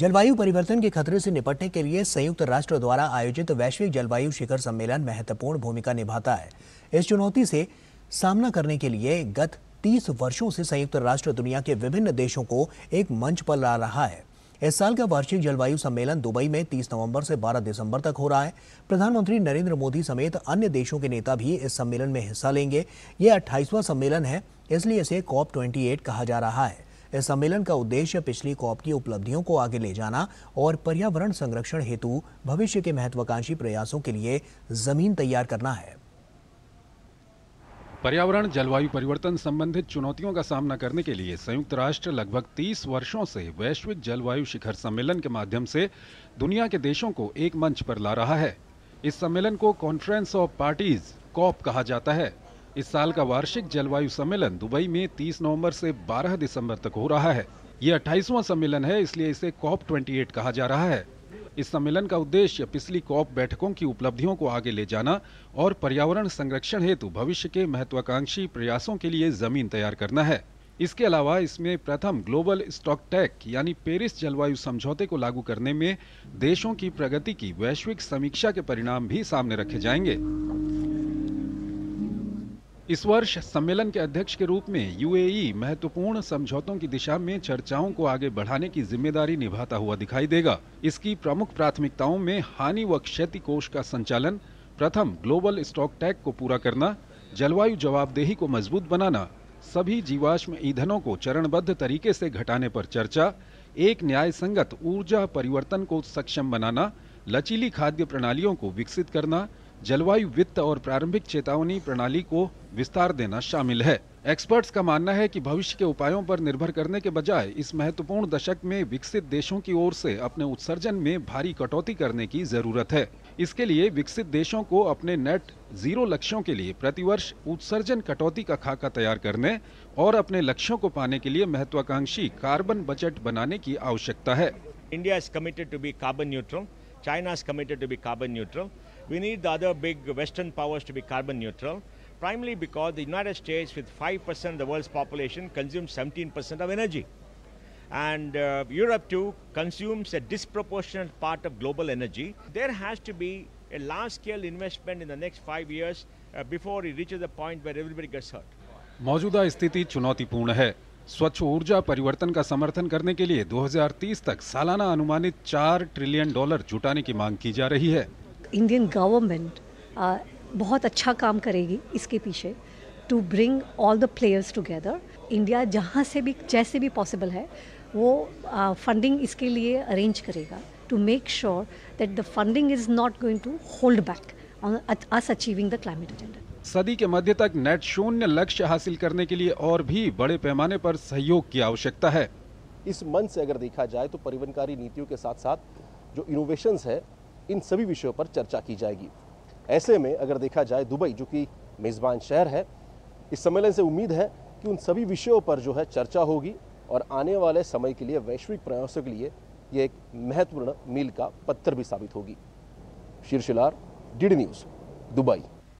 जलवायु परिवर्तन के खतरे से निपटने के लिए संयुक्त राष्ट्र द्वारा आयोजित वैश्विक जलवायु शिखर सम्मेलन महत्वपूर्ण भूमिका निभाता है इस चुनौती से सामना करने के लिए गत 30 वर्षों से संयुक्त राष्ट्र दुनिया के विभिन्न देशों को एक मंच पर ला रहा है इस साल का वार्षिक जलवायु सम्मेलन दुबई में 30 नवंबर से 12 दिसंबर तक हो रहा है प्रधानमंत्री नरेंद्र मोदी समेत अन्य देशों के नेता भी इस सम्मेलन में हिस्सा लेंगे ये अट्ठाईसवा सम्मेलन है इसलिए इसे कॉप ट्वेंटी कहा जा रहा है इस सम्मेलन का उद्देश्य पिछली कॉप की उपलब्धियों को आगे ले जाना और पर्यावरण संरक्षण हेतु भविष्य के महत्वाकांक्षी प्रयासों के लिए जमीन तैयार करना है पर्यावरण जलवायु परिवर्तन संबंधित चुनौतियों का सामना करने के लिए संयुक्त राष्ट्र लगभग 30 वर्षों से वैश्विक जलवायु शिखर सम्मेलन के माध्यम से दुनिया के देशों को एक मंच पर ला रहा है इस सम्मेलन को कॉन्फ्रेंस ऑफ पार्टीज कॉप कहा जाता है इस साल का वार्षिक जलवायु सम्मेलन दुबई में 30 नवंबर से 12 दिसंबर तक हो रहा है ये 28वां सम्मेलन है इसलिए इसे कॉप 28 कहा जा रहा है इस सम्मेलन का उद्देश्य पिछली कॉप बैठकों की उपलब्धियों को आगे ले जाना और पर्यावरण संरक्षण हेतु भविष्य के महत्वाकांक्षी प्रयासों के लिए जमीन तैयार करना है इसके अलावा इसमें प्रथम ग्लोबल स्टॉक टैक यानी पेरिस जलवायु समझौते को लागू करने में देशों की प्रगति की वैश्विक समीक्षा के परिणाम भी सामने रखे जाएंगे इस वर्ष सम्मेलन के अध्यक्ष के रूप में यूएई महत्वपूर्ण समझौतों की दिशा में चर्चाओं को आगे बढ़ाने की जिम्मेदारी निभाता हुआ दिखाई देगा इसकी प्रमुख प्राथमिकताओं में हानि व क्षति कोष का संचालन प्रथम ग्लोबल स्टॉक टैग को पूरा करना जलवायु जवाबदेही को मजबूत बनाना सभी जीवाश्म ईंधनों को चरणबद्ध तरीके से घटाने पर चर्चा एक न्याय संगत ऊर्जा परिवर्तन को सक्षम बनाना लचीली खाद्य प्रणालियों को विकसित करना जलवायु वित्त और प्रारंभिक चेतावनी प्रणाली को विस्तार देना शामिल है एक्सपर्ट्स का मानना है कि भविष्य के उपायों पर निर्भर करने के बजाय इस महत्वपूर्ण दशक में विकसित देशों की ओर से अपने उत्सर्जन में भारी कटौती करने की जरूरत है इसके लिए विकसित देशों को अपने नेट जीरो लक्ष्यों के लिए प्रतिवर्ष उत्सर्जन कटौती का खाका तैयार करने और अपने लक्ष्यों को पाने के लिए महत्वाकांक्षी कार्बन बजट बनाने की आवश्यकता है India is committed to be carbon neutral China is committed to be carbon neutral We need the other big Western powers to be carbon neutral, primarily because the United States, with 5% of the world's population, consumes 17% of energy. And uh, Europe, too, consumes a disproportionate part of global energy. There has to be a large scale investment in the next five years uh, before it reaches the point where everybody gets hurt. मौजूदा स्थिति चुनौतीपूर्ण है स्वच्छ ऊर्जा परिवर्तन का समर्थन करने के लिए 2030 तक सालाना अनुमानित 4 ट्रिलियन डॉलर जुटाने की मांग की जा रही है इंडियन गवर्नमेंट uh, बहुत अच्छा काम करेगी इसके पीछे to bring all the players together India जहाँ से भी जैसे भी पॉसिबल है वो फंडिंग uh, इसके लिए अरेंज करेगा to make sure that the funding is not going to hold back on us achieving the climate agenda सदी के मध्य तक नेट शून्य लक्ष्य हासिल करने के लिए और भी बड़े पैमाने पर सहयोग की आवश्यकता है इस मंच से अगर देखा जाए तो परिवहनकारी नीतियों के साथ साथ जो इनोवेशंस है इन सभी विषयों पर चर्चा की जाएगी ऐसे में अगर देखा जाए दुबई जो कि मेज़बान शहर है इस सम्मेलन से उम्मीद है कि उन सभी विषयों पर जो है चर्चा होगी और आने वाले समय के लिए वैश्विक प्रयासों के लिए ये एक महत्वपूर्ण मील का पत्थर भी साबित होगी शीर्षिलार डी न्यूज़ दुबई